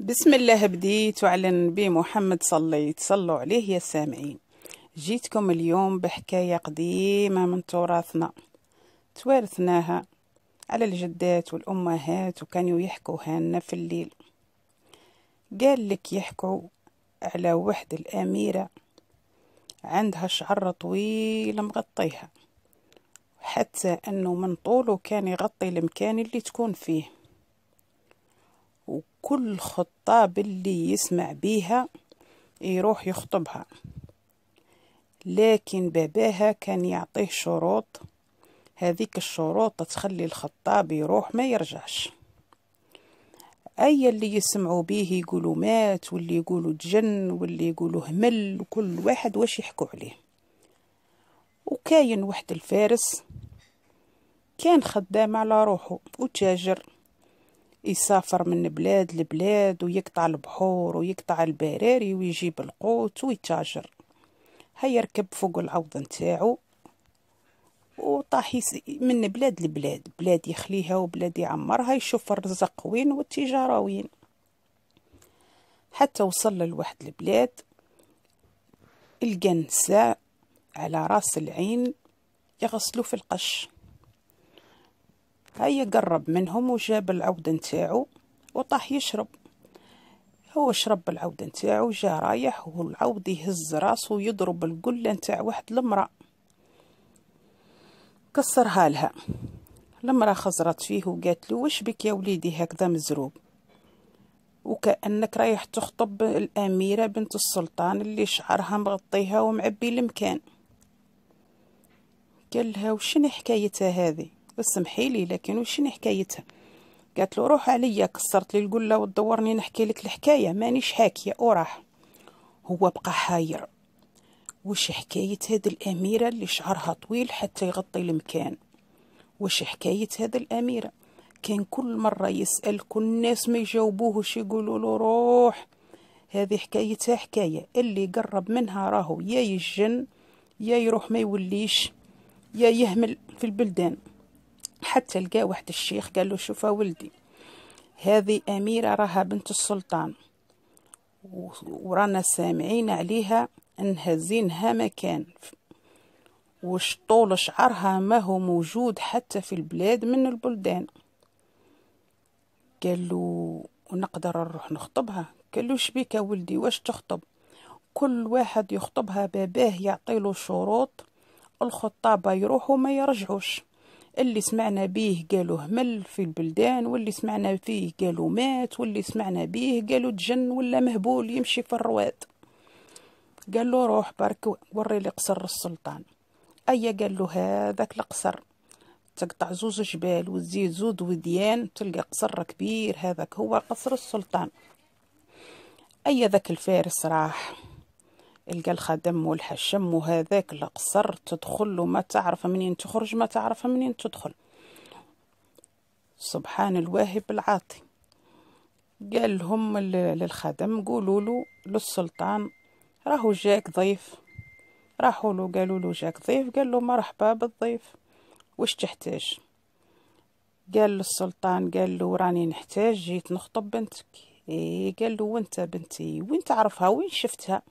بسم الله بديت وعلى محمد صليت صلوا عليه يا سامعين جيتكم اليوم بحكاية قديمة من تراثنا توارثناها على الجدات والأمهات وكانوا يحكوها لنا في الليل قال لك يحكوا على وحد الأميرة عندها شعر طويل مغطيها حتى أنه من طوله كان يغطي المكان اللي تكون فيه وكل خطاب اللي يسمع بيها يروح يخطبها لكن باباها كان يعطيه شروط هذيك الشروط تخلي الخطاب يروح ما يرجعش أي اللي يسمعوا بيه يقولوا مات واللي يقولوا تجن واللي يقولوا همل وكل واحد واش يحكوا عليه وكاين واحد الفارس كان خدام على روحه وتاجر يسافر من بلاد لبلاد ويقطع البحور ويقطع البراري ويجيب القوت ويتاجر هيا ركب فوق العوض نتاعو وطاح من بلاد لبلاد بلاد يخليها وبلاد يعمرها يشوف الرزق وين والتجارة وين حتى وصل لواحد البلاد لقى نساء على راس العين يغسلوا في القش هيا قرب منهم وجاب العود نتاعو وطاح يشرب هو شرب العود نتاعو جا رايح والعود يهز راسو يضرب القلة نتاع واحد المرأة كسرها لها المرأة خزرت فيه وقالت له وش بك يا وليدي هكذا مزروب وكأنك رايح تخطب الأميرة بنت السلطان اللي شعرها مغطيها ومعبي المكان قال لها وشني حكايتها هذه بس سمحي لي لكن وشني حكايتها قالت له روح عليا كسرت لي القله وتدورني نحكي لك الحكايه مانيش حاكيه وراح هو بقى حاير وش حكاية هاد الأميرة اللي شعرها طويل حتى يغطي المكان وش حكاية هاد الأميرة كان كل مرة يسأل كل الناس ما يجاوبوهش يقولوا له روح هذه حكايتها حكاية اللي قرب منها راهو يا يجن يا يروح ما يوليش يا يهمل في البلدان حتى لقى واحد الشيخ قال له شوف ولدي هذه أميرة راها بنت السلطان ورانا سامعين عليها انها زينها مكان وش طول شعرها ما هو موجود حتى في البلاد من البلدان قال له ونقدر نروح نخطبها قال له شبيك يا ولدي واش تخطب كل واحد يخطبها باباه يعطيله شروط الخطابة يروحوا ما يرجعوش اللي سمعنا بيه قالوا همل في البلدان واللي سمعنا فيه قالوا مات واللي سمعنا بيه قالوا تجن ولا مهبول يمشي في الرواد قال له روح برك وري لي قصر السلطان ايا قال له هذاك القصر تقطع زوز جبال وتزيد زود وديان تلقى قصر كبير هذاك هو قصر السلطان ايا ذاك الفارس راح يلقى الخدم والحشم وهذاك القصر تدخل وما تعرف منين تخرج ما تعرف منين تدخل سبحان الواهب العاطي قال لهم للخدم قولوا له للسلطان راهو جاك ضيف راحوا له قالوا له جاك ضيف قال له مرحبا بالضيف واش تحتاج قال للسلطان قال له راني نحتاج جيت نخطب بنتك إيه قال له وانت بنتي وين تعرفها وين شفتها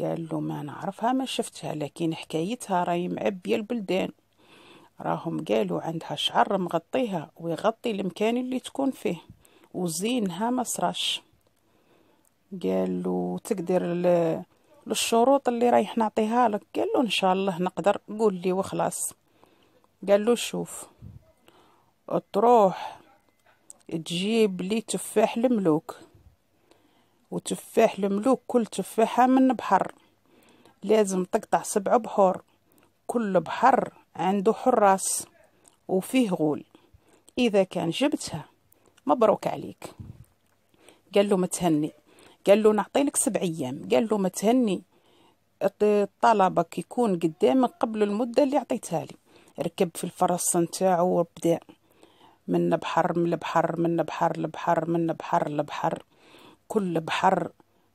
قال له ما نعرفها ما شفتها لكن حكايتها راهي معبية البلدان راهم قالوا عندها شعر مغطيها ويغطي المكان اللي تكون فيه وزينها ما صراش قال له تقدر للشروط اللي رايح نعطيها لك قال له ان شاء الله نقدر قول لي وخلاص قال له شوف تروح تجيب لي تفاح الملوك وتفاح الملوك كل تفاحة من بحر لازم تقطع سبع بحور كل بحر عنده حراس وفيه غول إذا كان جبتها مبروك عليك قال له متهني قال له نعطيلك سبع أيام قال له متهني طلبك يكون قدامك قبل المدة اللي عطيتها لي ركب في الفرس نتاعو وبدا من بحر من بحر من بحر لبحر من بحر لبحر كل بحر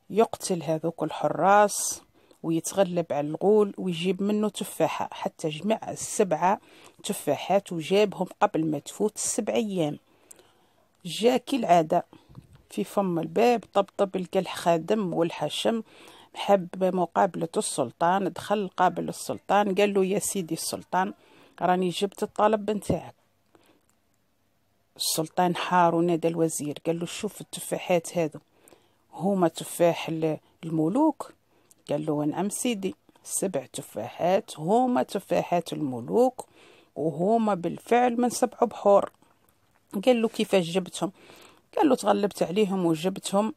يقتل هذوك الحراس ويتغلب على الغول ويجيب منه تفاحة حتى جمع السبعة تفاحات وجابهم قبل ما تفوت السبع أيام جا كالعادة في فم الباب طبطب لقى الخادم والحشم حب مقابلة السلطان دخل قابل السلطان قال له يا سيدي السلطان راني جبت الطلب نتاعك السلطان حار ونادى الوزير قال له شوف التفاحات هذو هما تفاح الملوك قال له نعم سيدي سبع تفاحات هما تفاحات الملوك وهما بالفعل من سبع بحور قال له كيفاش جبتهم قال له تغلبت عليهم وجبتهم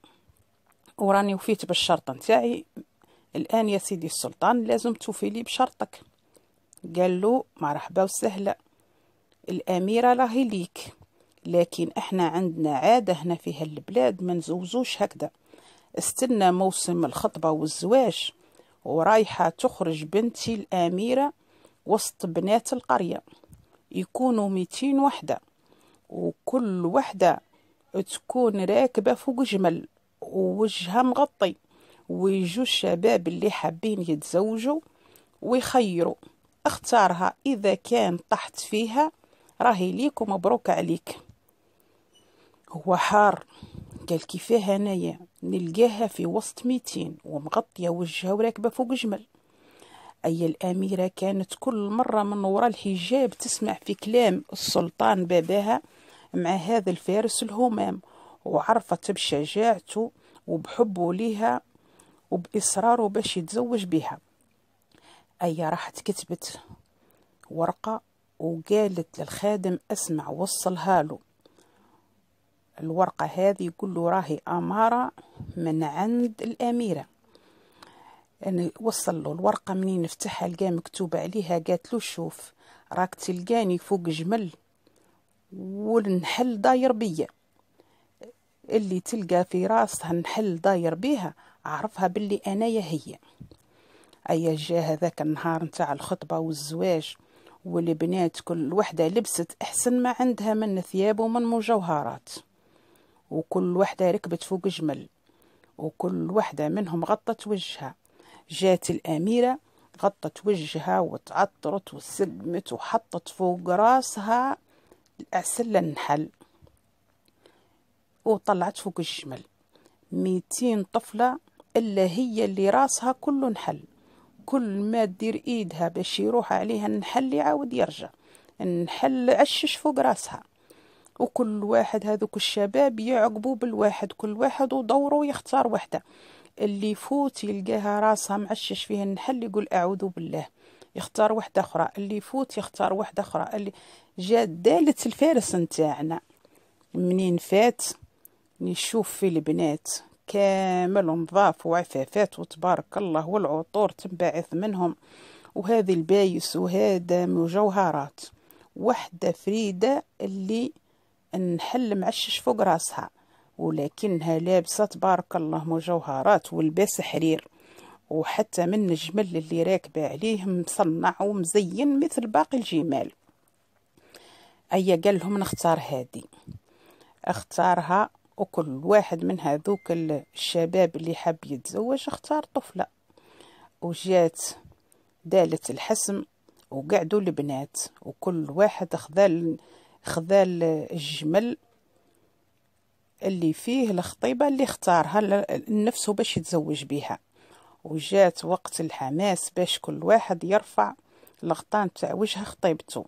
وراني وفيت بالشرط نتاعي الان يا سيدي السلطان لازم توفي لي بشرطك قال له مرحبا وسهلا الاميره راهي ليك لكن احنا عندنا عاده هنا في هالبلاد ما نزوزوش هكذا استنى موسم الخطبة والزواج ورايحة تخرج بنتي الأميرة وسط بنات القرية يكونوا ميتين وحدة وكل وحدة تكون راكبة فوق جمل ووجهها مغطي ويجو الشباب اللي حابين يتزوجوا ويخيروا اختارها إذا كان طحت فيها راهي ليك ومبروك عليك هو حار قال كيفاه انايا نلقاها في وسط ميتين ومغطية وجهها وراكبة فوق جمل أي الأميرة كانت كل مرة من وراء الحجاب تسمع في كلام السلطان باباها مع هذا الفارس الهمام وعرفت بشجاعته وبحبه ليها وبإصراره باش يتزوج بها أي راحت كتبت ورقة وقالت للخادم أسمع وصلها له الورقة هذه يقول راهي أمارة من عند الأميرة يعني وصل له الورقة منين نفتحها لقى مكتوب عليها قالت له شوف راك تلقاني فوق جمل والنحل داير بيا اللي تلقى في راسها نحل داير بيها عرفها باللي انايا هي ايا جا هذاك النهار نتاع الخطبه والزواج والبنات كل وحده لبست احسن ما عندها من ثياب ومن مجوهرات وكل وحدة ركبت فوق جمل وكل وحدة منهم غطت وجهها جات الأميرة غطت وجهها وتعطرت وسقمت وحطت فوق راسها العسل النحل وطلعت فوق الجمل ميتين طفلة إلا هي اللي راسها كله نحل كل ما تدير إيدها باش يروح عليها النحل يعاود يرجع النحل عشش فوق راسها وكل واحد هذوك الشباب يعقبوا بالواحد كل واحد ودوره يختار وحده اللي يفوت يلقاها راسها معشش فيه النحل يقول اعوذ بالله يختار واحده اخرى اللي يفوت يختار واحده اخرى اللي جاء دالة الفارس نتاعنا منين فات نشوف في البنات كامل نظاف وعفافات وتبارك الله والعطور تنبعث منهم وهذه البايس وهذا مجوهرات وحده فريده اللي نحل معشش فوق راسها ولكنها لابسة تبارك الله مجوهرات ولباس حرير وحتى من الجمل اللي راكبة عليه مصنع ومزين مثل باقي الجمال أيا قال لهم نختار هادي اختارها وكل واحد من هذوك الشباب اللي حاب يتزوج اختار طفلة وجات دالت الحسم وقعدوا البنات وكل واحد خذا خذا الجمل اللي فيه الخطيبة اللي اختارها لنفسه باش يتزوج بها وجات وقت الحماس باش كل واحد يرفع الغطان تاع وجه خطيبته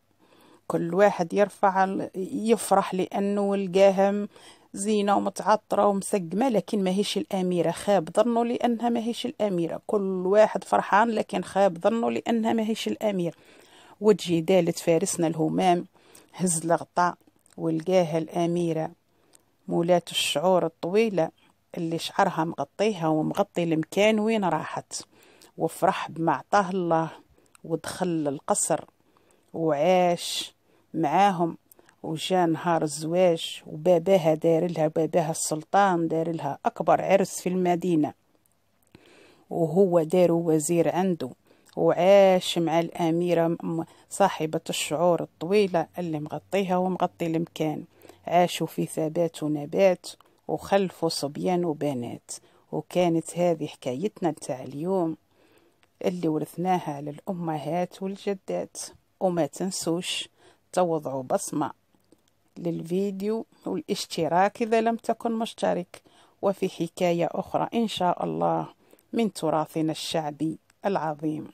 كل واحد يرفع يفرح لانه لقاها زينه ومتعطره ومسقمه لكن ماهيش الاميره خاب ظنه لانها ماهيش الاميره كل واحد فرحان لكن خاب ظنه لانها ماهيش الاميره وتجي دالت فارسنا الهمام هز الغطاء ولقاها الأميرة مولات الشعور الطويلة اللي شعرها مغطيها ومغطي المكان وين راحت وفرح بما عطاه الله ودخل للقصر وعاش معاهم وجا نهار الزواج وباباها دار لها باباها السلطان دار لها أكبر عرس في المدينة وهو دارو وزير عنده وعاش مع الأميرة صاحبة الشعور الطويلة اللي مغطيها ومغطي المكان عاشوا في ثبات ونبات وخلفوا صبيان وبنات وكانت هذه حكايتنا تاع اليوم اللي ورثناها للأمهات والجدات وما تنسوش توضعوا بصمة للفيديو والاشتراك إذا لم تكن مشترك وفي حكاية أخرى إن شاء الله من تراثنا الشعبي العظيم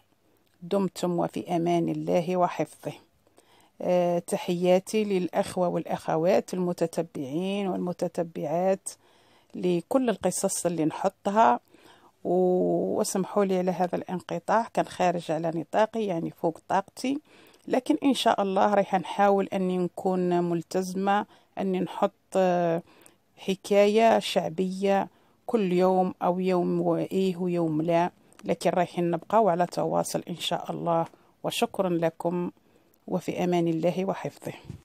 دمتم وفي امان الله وحفظه آه، تحياتي للاخوه والاخوات المتتبعين والمتتبعات لكل القصص اللي نحطها واسمحوا لي على هذا الانقطاع كان خارج على نطاقي يعني فوق طاقتي لكن ان شاء الله رح نحاول اني نكون ملتزمه اني نحط آه، حكايه شعبيه كل يوم او يوم وايه ويوم لا لكن رايحين نبقاو على تواصل إن شاء الله وشكرا لكم وفي أمان الله وحفظه